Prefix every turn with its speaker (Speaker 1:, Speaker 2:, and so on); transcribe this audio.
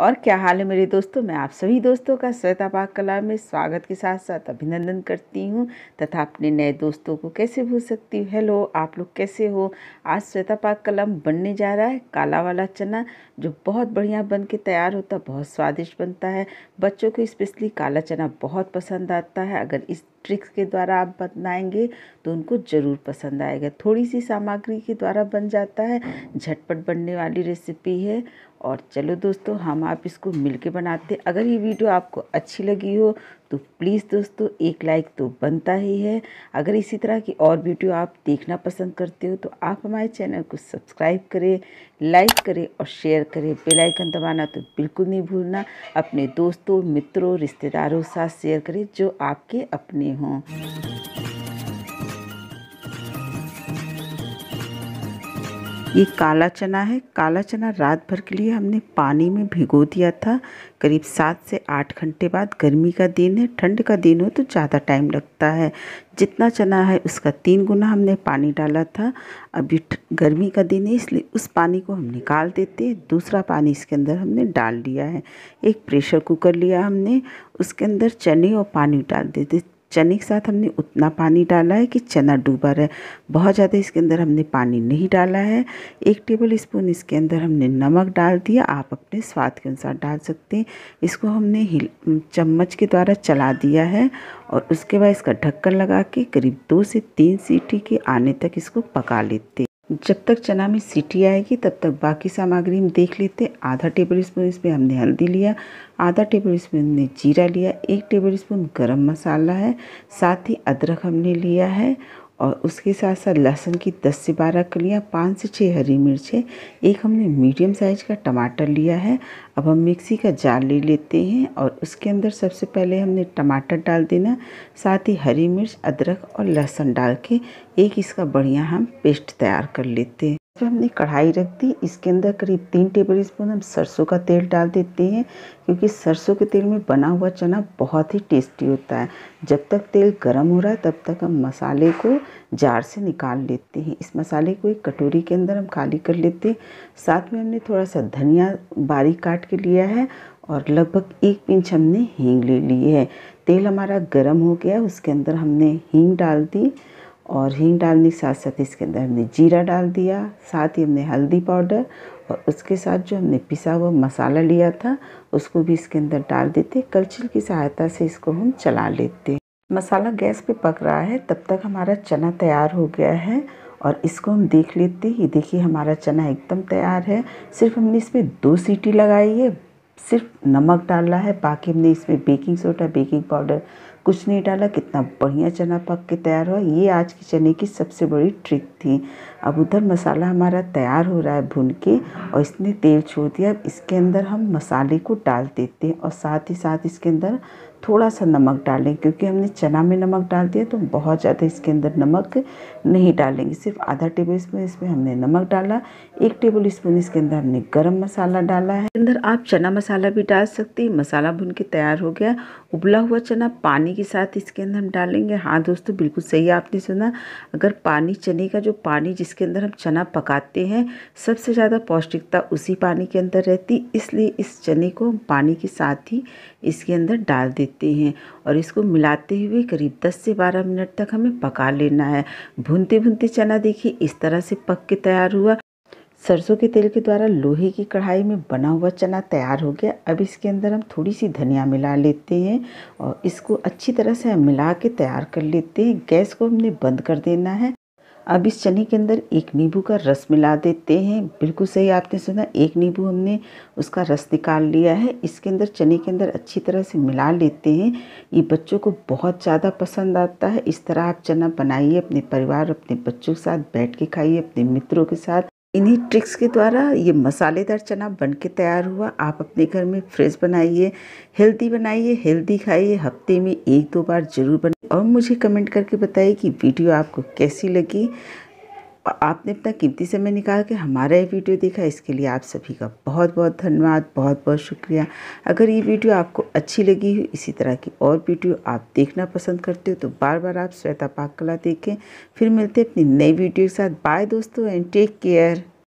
Speaker 1: और क्या हाल है मेरे दोस्तों मैं आप सभी दोस्तों का श्वेता पाक कला में स्वागत के साथ साथ अभिनंदन करती हूँ तथा अपने नए दोस्तों को कैसे भूल सकती हूँ हेलो आप लोग कैसे हो आज श्वेता पाक कलम बनने जा रहा है काला वाला चना जो बहुत बढ़िया बन के तैयार होता है बहुत स्वादिष्ट बनता है बच्चों को स्पेशली काला चना बहुत पसंद आता है अगर इस ट्रिक्स के द्वारा आप बनाएंगे तो उनको ज़रूर पसंद आएगा थोड़ी सी सामग्री के द्वारा बन जाता है झटपट बनने वाली रेसिपी है और चलो दोस्तों हम आप इसको मिलके बनाते हैं अगर ये वीडियो आपको अच्छी लगी हो तो प्लीज़ दोस्तों एक लाइक तो बनता ही है अगर इसी तरह की और वीडियो आप देखना पसंद करते हो तो आप हमारे चैनल को सब्सक्राइब करें लाइक करें और शेयर करें बेल आइकन दबाना तो बिल्कुल नहीं भूलना अपने दोस्तों मित्रों रिश्तेदारों साथ शेयर करें जो आपके अपने हों ये काला चना है काला चना रात भर के लिए हमने पानी में भिगो दिया था करीब सात से आठ घंटे बाद गर्मी का दिन है ठंड का दिन हो तो ज़्यादा टाइम लगता है जितना चना है उसका तीन गुना हमने पानी डाला था अभी गर्मी का दिन है इसलिए उस पानी को हम निकाल देते हैं दूसरा पानी इसके अंदर हमने डाल लिया है एक प्रेशर कुकर लिया हमने उसके अंदर चने और पानी डाल देते चने के साथ हमने उतना पानी डाला है कि चना डूबा रहे बहुत ज़्यादा इसके अंदर हमने पानी नहीं डाला है एक टेबल स्पून इसके अंदर हमने नमक डाल दिया आप अपने स्वाद के अनुसार डाल सकते हैं इसको हमने हिल चम्मच के द्वारा चला दिया है और उसके बाद इसका ढक्कन लगा के करीब दो से तीन सीटी के आने तक इसको पका लेते जब तक चना में सीटी आएगी तब तक बाकी सामग्री हम देख लेते हैं आधा टेबल स्पून इसमें हमने हल्दी लिया आधा टेबल स्पून ने जीरा लिया एक टेबल स्पून गर्म मसाला है साथ ही अदरक हमने लिया है और उसके साथ साथ लहसुन की 10 से 12 कलियाँ पाँच से छः हरी मिर्चें एक हमने मीडियम साइज़ का टमाटर लिया है अब हम मिक्सी का जार ले लेते हैं और उसके अंदर सबसे पहले हमने टमाटर डाल देना साथ ही हरी मिर्च अदरक और लहसुन डाल के एक इसका बढ़िया हम पेस्ट तैयार कर लेते हैं फिर हमने कढ़ाई रख दी इसके अंदर करीब तीन टेबल स्पून हम सरसों का तेल डाल देते हैं क्योंकि सरसों के तेल में बना हुआ चना बहुत ही टेस्टी होता है जब तक तेल गर्म हो रहा है तब तक हम मसाले को जार से निकाल लेते हैं इस मसाले को एक कटोरी के अंदर हम खाली कर लेते हैं साथ में हमने थोड़ा सा धनिया बारीक काट के लिया है और लगभग एक पिंच हमने हींग ले ली है तेल हमारा गर्म हो गया उसके अंदर हमने हींग डाल दी और हींग डालने के साथ साथ इसके अंदर हमने जीरा डाल दिया साथ ही हमने हल्दी पाउडर और उसके साथ जो हमने पिसा हुआ मसाला लिया था उसको भी इसके अंदर डाल देते कलछिल की सहायता से इसको हम चला लेते मसाला गैस पे पक रहा है तब तक हमारा चना तैयार हो गया है और इसको हम देख लेते ये देखिए हमारा चना एकदम तैयार है सिर्फ हमने इसमें दो सीटी लगाई है सिर्फ नमक डाला है बाकी हमने इसमें बेकिंग सोडा बेकिंग पाउडर कुछ नहीं डाला कितना बढ़िया चना पक के तैयार हुआ ये आज के चने की सबसे बड़ी ट्रिक थी अब उधर मसाला हमारा तैयार हो रहा है भून के और इसने तेल छोड़ दिया अब इसके अंदर हम मसाले को डाल देते हैं और साथ ही साथ इसके अंदर थोड़ा सा नमक डालें क्योंकि हमने चना में नमक डाल दिया तो बहुत ज़्यादा इसके अंदर नमक नहीं डालेंगे सिर्फ आधा टेबल स्पून इसमें हमने नमक डाला एक टेबल स्पून इसके अंदर हमने गरम मसाला डाला है अंदर आप चना मसाला भी डाल सकते हैं मसाला भुन के तैयार हो गया उबला हुआ चना पानी के साथ इसके अंदर हम डालेंगे हाँ दोस्तों बिल्कुल सही आपने सुना अगर पानी चने का जो पानी जिसके अंदर हम चना पकाते हैं सबसे ज़्यादा पौष्टिकता उसी पानी के अंदर रहती इसलिए इस चने को हम पानी के साथ ही इसके अंदर डाल देते लेते हैं और इसको मिलाते हुए करीब 10 से 12 मिनट तक हमें पका लेना है भूनते भूनते चना देखिए इस तरह से पक के तैयार हुआ सरसों के तेल के द्वारा लोहे की कढ़ाई में बना हुआ चना तैयार हो गया अब इसके अंदर हम थोड़ी सी धनिया मिला लेते हैं और इसको अच्छी तरह से हम मिला के तैयार कर लेते हैं गैस को हमने बंद कर देना है अब इस चने के अंदर एक नींबू का रस मिला देते हैं बिल्कुल सही आपने सुना एक नींबू हमने उसका रस निकाल लिया है इसके अंदर चने के अंदर अच्छी तरह से मिला लेते हैं ये बच्चों को बहुत ज़्यादा पसंद आता है इस तरह आप चना बनाइए अपने परिवार अपने बच्चों के साथ बैठ के खाइए अपने मित्रों के साथ इन्हीं ट्रिक्स के द्वारा ये मसालेदार चना बन के तैयार हुआ आप अपने घर में फ्रेश बनाइए हेल्दी बनाइए हेल्दी खाइए हफ्ते में एक दो बार ज़रूर बनाइए और मुझे कमेंट करके बताइए कि वीडियो आपको कैसी लगी आपने अपना कीमती समय निकाल के हमारा ये वीडियो देखा इसके लिए आप सभी का बहुत बहुत धन्यवाद बहुत बहुत शुक्रिया अगर ये वीडियो आपको अच्छी लगी हो इसी तरह की और वीडियो आप देखना पसंद करते हो तो बार बार आप श्वेता कला देखें फिर मिलते अपनी नई वीडियो के साथ बाय दोस्तों एंड टेक केयर